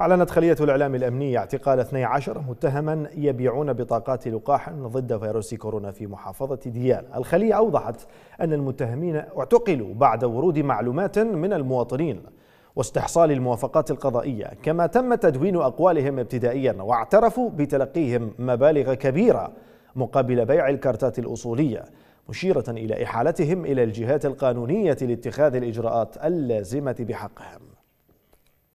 أعلنت خلية الإعلام الأمنية اعتقال 12 متهما يبيعون بطاقات لقاح ضد فيروس كورونا في محافظة ديال الخلية أوضحت أن المتهمين اعتقلوا بعد ورود معلومات من المواطنين واستحصال الموافقات القضائية كما تم تدوين أقوالهم ابتدائيا واعترفوا بتلقيهم مبالغ كبيرة مقابل بيع الكارتات الأصولية مشيرة إلى إحالتهم إلى الجهات القانونية لاتخاذ الإجراءات اللازمة بحقهم